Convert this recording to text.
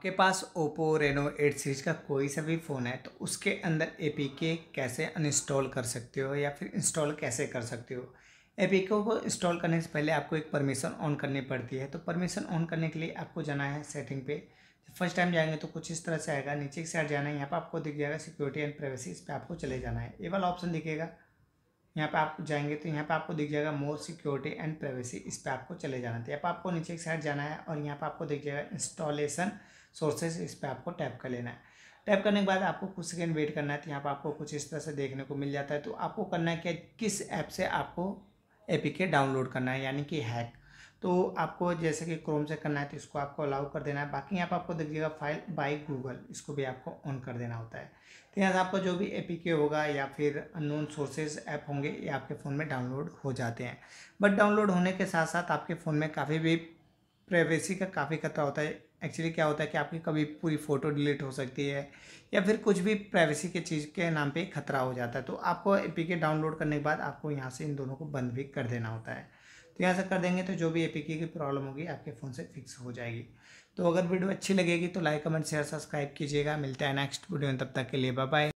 आपके पास Oppo Reno eight series का कोई सा भी फ़ोन है तो उसके अंदर ए कैसे अनइंस्टॉल कर सकते हो या फिर इंस्टॉल कैसे कर सकते हो ए को इंस्टॉल करने से पहले आपको एक परमिशन ऑन करनी पड़ती है तो परमिशन ऑन करने के लिए आपको जाना है सेटिंग पे फर्स्ट टाइम जाएंगे तो कुछ इस तरह से आएगा नीचे की साइड जाना है यहाँ पर आपको दिख जाएगा सिक्योरिटी एंड प्राइवेसी इस पर आपको चले जाना है ये वाला ऑप्शन दिखेगा यहाँ पर आप जाएंगे तो यहाँ पर आपको दिख जाएगा मोर सिक्योरिटी एंड प्राइवेसी इस पर आपको चले जाना है तो यहाँ पर आपको नीचे की साइड जाना है और यहाँ पर आपको दिख जाएगा इंस्टॉलेसन सोर्सेज इस पर आपको टैप कर लेना है टैप करने के बाद आपको कुछ सेकेंड वेट करना है तो यहाँ पर आपको कुछ इस तरह से देखने को मिल जाता है तो आपको करना है क्या किस ऐप से आपको एपीके डाउनलोड करना है यानी कि हैक तो आपको जैसे कि क्रोम से करना है तो इसको आपको अलाउ कर देना है बाकी यहाँ पर आपको देखिएगा फाइल बाई गूगल इसको भी आपको ऑन कर देना होता है तो यहाँ से आपको जो भी ए होगा या फिर अननोन सोर्सेज ऐप होंगे ये आपके फ़ोन में डाउनलोड हो जाते हैं बट डाउनलोड होने के साथ साथ आपके फ़ोन में काफ़ी भी प्राइवेसी का काफ़ी खतरा होता है एक्चुअली क्या होता है कि आपकी कभी पूरी फ़ोटो डिलीट हो सकती है या फिर कुछ भी प्राइवेसी के चीज़ के नाम पे खतरा हो जाता है तो आपको ए के डाउनलोड करने के बाद आपको यहाँ से इन दोनों को बंद भी कर देना होता है तो यहाँ से कर देंगे तो जो भी ए की प्रॉब्लम होगी आपके फ़ोन से फिक्स हो जाएगी तो अगर वीडियो अच्छी लगेगी तो लाइक कमेंट शेयर सब्सक्राइब कीजिएगा मिलता है नेक्स्ट वीडियो में तब तक के लिए बाय